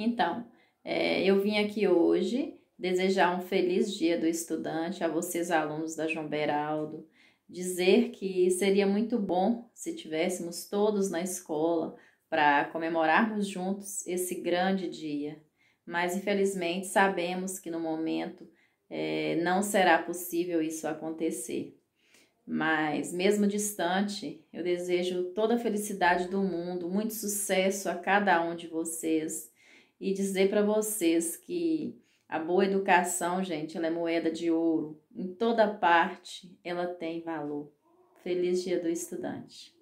Então, é, eu vim aqui hoje desejar um feliz dia do estudante a vocês, alunos da João Beraldo, dizer que seria muito bom se tivéssemos todos na escola para comemorarmos juntos esse grande dia. Mas infelizmente sabemos que no momento é, não será possível isso acontecer. Mas, mesmo distante, eu desejo toda a felicidade do mundo, muito sucesso a cada um de vocês e dizer para vocês que a boa educação, gente, ela é moeda de ouro. Em toda parte ela tem valor. Feliz Dia do Estudante.